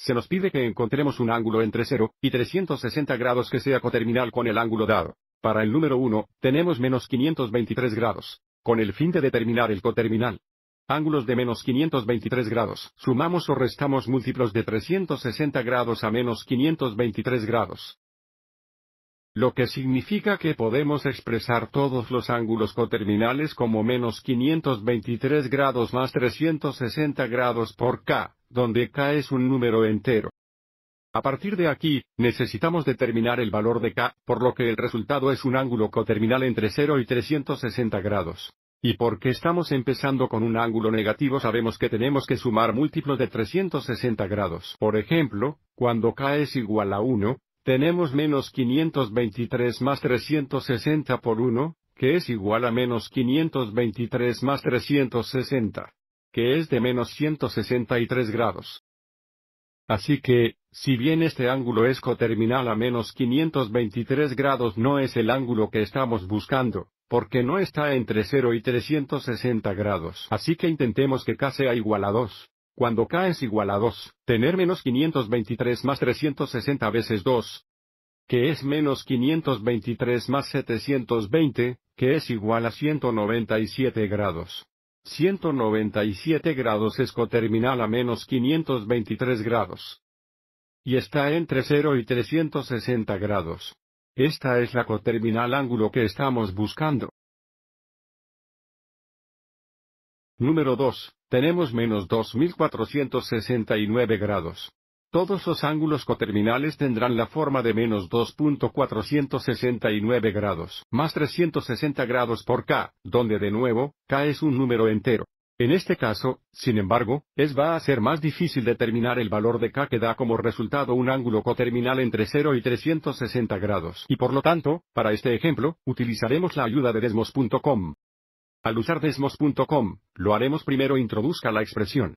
se nos pide que encontremos un ángulo entre 0 y 360 grados que sea coterminal con el ángulo dado. Para el número 1, tenemos menos 523 grados, con el fin de determinar el coterminal. Ángulos de menos 523 grados, sumamos o restamos múltiplos de 360 grados a menos 523 grados lo que significa que podemos expresar todos los ángulos coterminales como menos 523 grados más 360 grados por k, donde k es un número entero. A partir de aquí, necesitamos determinar el valor de k, por lo que el resultado es un ángulo coterminal entre 0 y 360 grados. Y porque estamos empezando con un ángulo negativo sabemos que tenemos que sumar múltiplos de 360 grados. Por ejemplo, cuando k es igual a 1, tenemos menos 523 más 360 por 1, que es igual a menos 523 más 360, que es de menos 163 grados. Así que, si bien este ángulo es coterminal a menos 523 grados no es el ángulo que estamos buscando, porque no está entre 0 y 360 grados. Así que intentemos que k sea igual a 2. Cuando k es igual a 2, tener menos 523 más 360 veces 2, que es menos 523 más 720, que es igual a 197 grados. 197 grados es coterminal a menos 523 grados. Y está entre 0 y 360 grados. Esta es la coterminal ángulo que estamos buscando. Número 2. Tenemos menos 2469 grados. Todos los ángulos coterminales tendrán la forma de menos 2.469 grados, más 360 grados por k, donde de nuevo, k es un número entero. En este caso, sin embargo, es va a ser más difícil determinar el valor de k que da como resultado un ángulo coterminal entre 0 y 360 grados. Y por lo tanto, para este ejemplo, utilizaremos la ayuda de desmos.com. Al usar desmos.com, lo haremos primero introduzca la expresión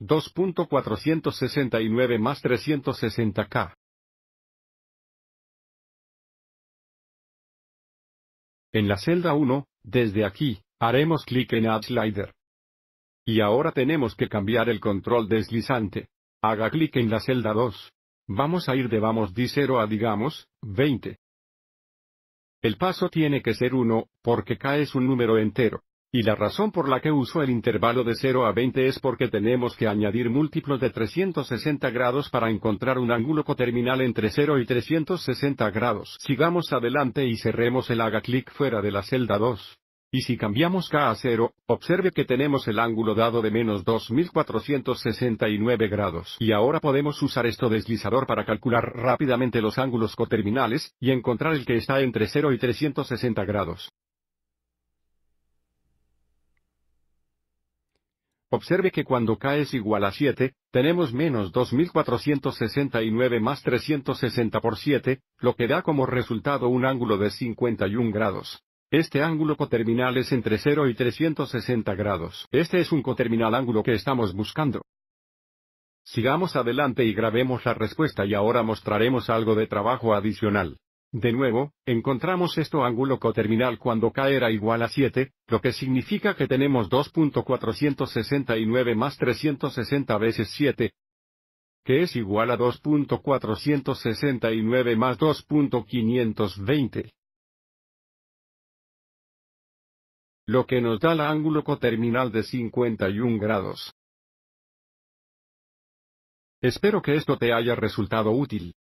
2.469 más 360k. En la celda 1, desde aquí, haremos clic en Add Slider. Y ahora tenemos que cambiar el control deslizante. Haga clic en la celda 2. Vamos a ir de vamos de 0 a digamos, 20. El paso tiene que ser 1, porque k es un número entero. Y la razón por la que uso el intervalo de 0 a 20 es porque tenemos que añadir múltiplos de 360 grados para encontrar un ángulo coterminal entre 0 y 360 grados. Sigamos adelante y cerremos el haga clic fuera de la celda 2. Y si cambiamos K a 0, observe que tenemos el ángulo dado de menos 2469 grados. Y ahora podemos usar esto deslizador para calcular rápidamente los ángulos coterminales, y encontrar el que está entre 0 y 360 grados. Observe que cuando K es igual a 7, tenemos menos 2469 más 360 por 7, lo que da como resultado un ángulo de 51 grados. Este ángulo coterminal es entre 0 y 360 grados. Este es un coterminal ángulo que estamos buscando. Sigamos adelante y grabemos la respuesta y ahora mostraremos algo de trabajo adicional. De nuevo, encontramos este ángulo coterminal cuando k era igual a 7, lo que significa que tenemos 2.469 más 360 veces 7, que es igual a 2.469 más 2.520. lo que nos da el ángulo coterminal de 51 grados. Espero que esto te haya resultado útil.